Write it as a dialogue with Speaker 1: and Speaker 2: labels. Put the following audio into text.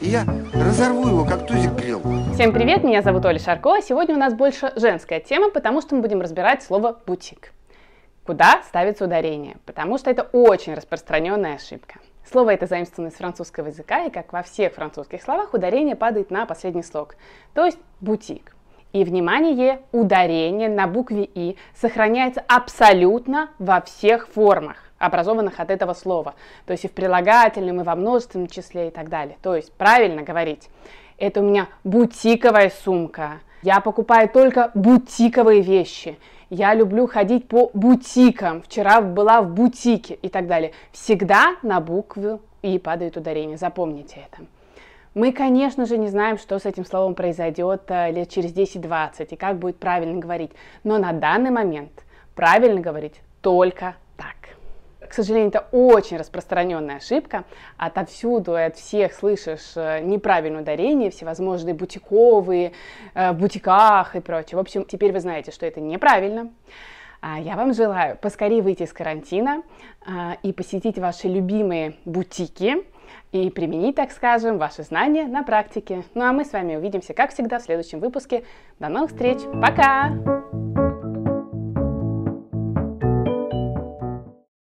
Speaker 1: и я разорву его, как тузик грел. Всем привет, меня зовут Оля Шаркова. Сегодня у нас больше женская тема, потому что мы будем разбирать слово «бутик». Куда ставится ударение? Потому что это очень распространенная ошибка. Слово это заимствовано из французского языка, и как во всех французских словах, ударение падает на последний слог, то есть «бутик». И, внимание, ударение на букве «и» сохраняется абсолютно во всех формах образованных от этого слова. То есть и в прилагательном, и во множественном числе и так далее. То есть правильно говорить. Это у меня бутиковая сумка. Я покупаю только бутиковые вещи. Я люблю ходить по бутикам. Вчера была в бутике и так далее. Всегда на букву и падает ударение. Запомните это. Мы, конечно же, не знаем, что с этим словом произойдет э, лет через 10-20 и как будет правильно говорить. Но на данный момент правильно говорить только сожалению, это очень распространенная ошибка. Отовсюду и от всех слышишь э, неправильное ударение, всевозможные бутиковые, э, в бутиках и прочее. В общем, теперь вы знаете, что это неправильно. А я вам желаю поскорее выйти из карантина э, и посетить ваши любимые бутики и применить, так скажем, ваши знания на практике. Ну а мы с вами увидимся, как всегда, в следующем выпуске. До новых встреч. Пока!